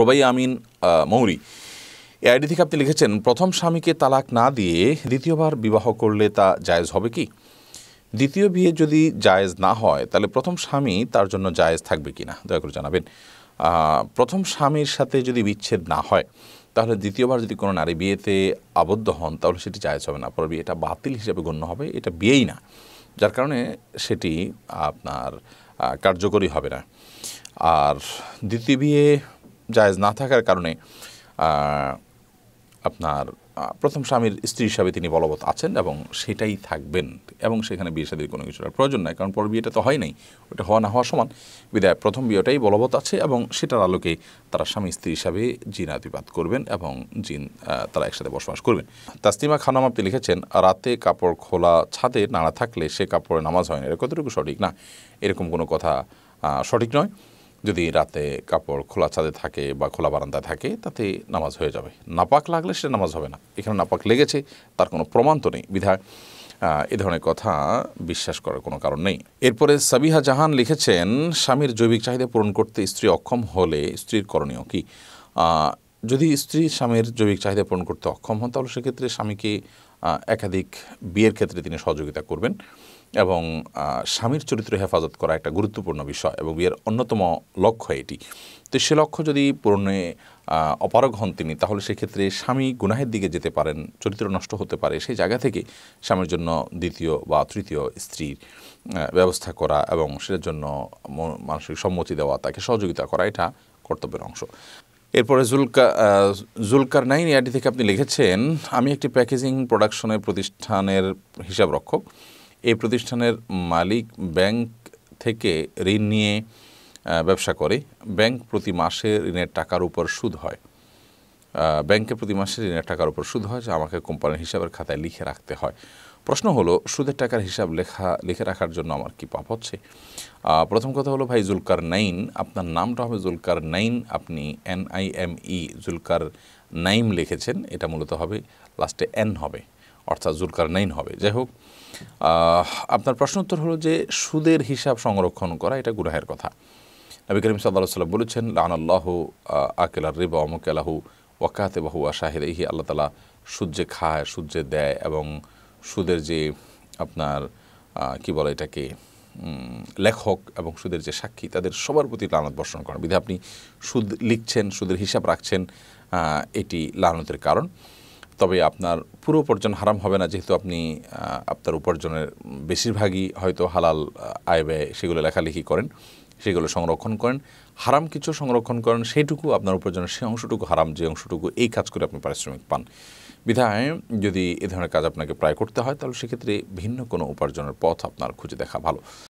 রোবাই আমিন মৌরি এ আইডি থেকে আপনি লিখেছেন প্রথম স্বামীকে তালাক না দিয়ে দ্বিতীয়বার বিবাহ করলে তা জায়েজ হবে কি দ্বিতীয় বিয়ে যদি জায়েজ না হয় তাহলে প্রথম স্বামী তার জন্য জায়েজ থাকবে কি না দয়া করে জানাবেন প্রথম স্বামীর সাথে যদি বিচ্ছেদ না হয় তাহলে দ্বিতীয়বার যদি কোনো নারী বিয়েতে আবদ্ধ হন তাহলে সেটি জায়েজ হবে না পরে বিয়েটা বাতিল হিসেবে গণ্য হবে এটা বিয়েই না যার কারণে সেটি আপনার কার্যকরী হবে না আর দ্বিতীয় বিয়ে জায়েজ না থাকার কারণে আপনার প্রথম স্বামীর স্ত্রী হিসাবে তিনি বলবৎ আছেন এবং সেটাই থাকবেন এবং সেখানে বিয়ে সাদীর কোনো কিছুর প্রয়োজন নাই কারণ পর বিয়েটা তো হয় নাই ওটা হওয়া না হওয়া সমান বিদায় প্রথম বিয়েটাই বলবৎ আছে এবং সেটার আলোকে তারা স্বামী স্ত্রী হিসাবে জিনাতিপাত করবেন এবং জিন তারা একসাথে বসবাস করবেন তাস্তিমা খানম আপনি লিখেছেন রাতে কাপড় খোলা ছাদে নাড়া থাকলে সে কাপড়ে নামাজ হয় না এটা কতটুকু সঠিক না এরকম কোনো কথা সঠিক নয় যদি রাতে কাপড় খোলা ছাদে থাকে বা খোলা বারান্দায় থাকে তাতে নামাজ হয়ে যাবে নাপাক লাগলে সেটা নামাজ হবে না এখানে নাপাক লেগেছে তার কোনো প্রমাণ তো নেই বিধায় এ ধরনের কথা বিশ্বাস করার কোনো কারণ নেই এরপরে সাবিহা জাহান লিখেছেন স্বামীর জৈবিক চাহিদা পূরণ করতে স্ত্রী অক্ষম হলে স্ত্রীর করণীয় কি যদি স্ত্রী স্বামীর জৈবিক চাহিদা পূরণ করতে অক্ষম হন তাহলে সেক্ষেত্রে স্বামীকে একাধিক বিয়ের ক্ষেত্রে তিনি সহযোগিতা করবেন এবং স্বামীর চরিত্র হেফাজত করা একটা গুরুত্বপূর্ণ বিষয় এবং বিয়ের অন্যতম লক্ষ্য এটি তো সে লক্ষ্য যদি পূরণে অপারগ হন তিনি তাহলে সেক্ষেত্রে স্বামী গুনাহের দিকে যেতে পারেন চরিত্র নষ্ট হতে পারে সেই জায়গা থেকে স্বামীর জন্য দ্বিতীয় বা তৃতীয় স্ত্রীর ব্যবস্থা করা এবং সেটার জন্য মানসিক সম্মতি দেওয়া তাকে সহযোগিতা করা এটা কর্তব্যের অংশ এরপরে জুলকা জুলকার নাইন ইয়াটি থেকে আপনি লিখেছেন আমি একটি প্যাকেজিং প্রোডাকশনের প্রতিষ্ঠানের হিসাব রক্ষক এই প্রতিষ্ঠানের মালিক ব্যাংক থেকে ঋণ নিয়ে ব্যবসা করে ব্যাংক প্রতি মাসে ঋণের টাকার উপর সুদ হয় ব্যাংকে প্রতি মাসে ঋণের টাকার উপর সুদ হয় যা আমাকে কোম্পানির হিসাবের খাতায় লিখে রাখতে হয় প্রশ্ন হলো সুদের টাকার হিসাব লেখা লিখে রাখার জন্য আমার কি পাপ হচ্ছে প্রথম কথা হলো ভাই জুলকার নাইন আপনার নামটা হবে জুলকার নাইন আপনি N I M E Zulkar Naim লিখেছেন এটা মূলত হবে লাস্টে এন হবে অর্থাৎ জুলকার নাইন হবে যাই হোক আপনার প্রশ্ন উত্তর হলো যে সুদের হিসাব সংরক্ষণ করা এটা গুরাহের কথা নবী করিম সাল্লাহ সাল্লাম বলেছেন লানাল্লাহ আকেলার রিবা অমকেলাহু ওয়াকাতে বাহু আশাহের ইহি আল্লাহ তালা সুদ যে খায় সুদ যে দেয় এবং সুদের যে আপনার কি বলে এটাকে লেখক এবং সুদের যে সাক্ষী তাদের সবার প্রতি লানত বর্ষণ করেন বিধে আপনি সুদ লিখছেন সুদের হিসাব রাখছেন এটি লানতের কারণ তবে আপনার পুরো উপার্জন হারাম হবে না যেহেতু আপনি আপনার উপার্জনের বেশিরভাগই হয়তো হালাল আয় ব্যয় সেগুলো লেখালেখি করেন সেগুলো সংরক্ষণ করেন হারাম কিছু সংরক্ষণ করেন সেইটুকু আপনার উপার্জনের সেই অংশটুকু হারাম যে অংশটুকু এই কাজ করে আপনি পারিশ্রমিক পান বিধায় যদি এ ধরনের কাজ আপনাকে প্রায় করতে হয় তাহলে সেক্ষেত্রে ভিন্ন কোনো উপার্জনের পথ আপনার খুঁজে দেখা ভালো